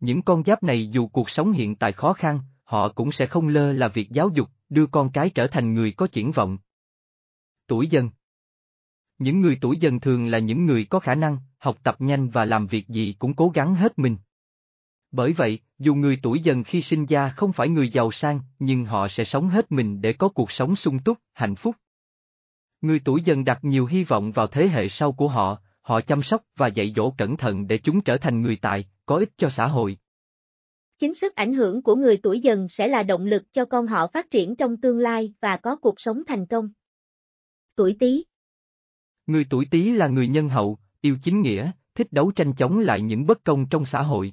Những con giáp này dù cuộc sống hiện tại khó khăn, họ cũng sẽ không lơ là việc giáo dục, đưa con cái trở thành người có triển vọng. Tuổi dần Những người tuổi dần thường là những người có khả năng, học tập nhanh và làm việc gì cũng cố gắng hết mình. Bởi vậy, dù người tuổi dần khi sinh ra không phải người giàu sang, nhưng họ sẽ sống hết mình để có cuộc sống sung túc, hạnh phúc. Người tuổi dần đặt nhiều hy vọng vào thế hệ sau của họ, họ chăm sóc và dạy dỗ cẩn thận để chúng trở thành người tài, có ích cho xã hội. Chính sức ảnh hưởng của người tuổi dần sẽ là động lực cho con họ phát triển trong tương lai và có cuộc sống thành công. Tuổi Tý Người tuổi Tý là người nhân hậu, yêu chính nghĩa, thích đấu tranh chống lại những bất công trong xã hội.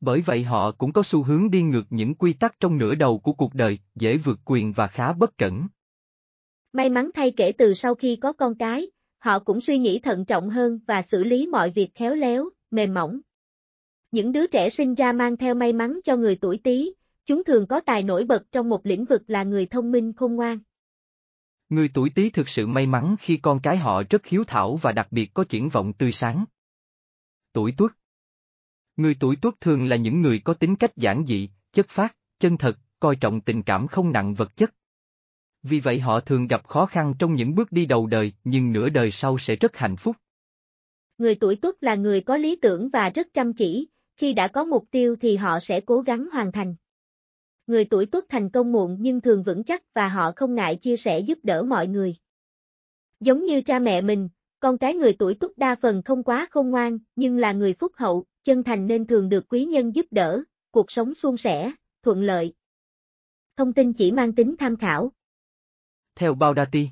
Bởi vậy họ cũng có xu hướng đi ngược những quy tắc trong nửa đầu của cuộc đời, dễ vượt quyền và khá bất cẩn. May mắn thay kể từ sau khi có con cái, họ cũng suy nghĩ thận trọng hơn và xử lý mọi việc khéo léo, mềm mỏng, những đứa trẻ sinh ra mang theo may mắn cho người tuổi Tý, chúng thường có tài nổi bật trong một lĩnh vực là người thông minh khôn ngoan. Người tuổi Tý thực sự may mắn khi con cái họ rất hiếu thảo và đặc biệt có triển vọng tươi sáng. Tuổi Tuất Người tuổi Tuất thường là những người có tính cách giản dị, chất phát, chân thật, coi trọng tình cảm không nặng vật chất. Vì vậy họ thường gặp khó khăn trong những bước đi đầu đời, nhưng nửa đời sau sẽ rất hạnh phúc. Người tuổi Tuất là người có lý tưởng và rất chăm chỉ, khi đã có mục tiêu thì họ sẽ cố gắng hoàn thành. Người tuổi Tuất thành công muộn nhưng thường vững chắc và họ không ngại chia sẻ giúp đỡ mọi người. Giống như cha mẹ mình, con cái người tuổi Tuất đa phần không quá khôn ngoan, nhưng là người phúc hậu, chân thành nên thường được quý nhân giúp đỡ, cuộc sống suôn sẻ, thuận lợi. Thông tin chỉ mang tính tham khảo. Theo Baudati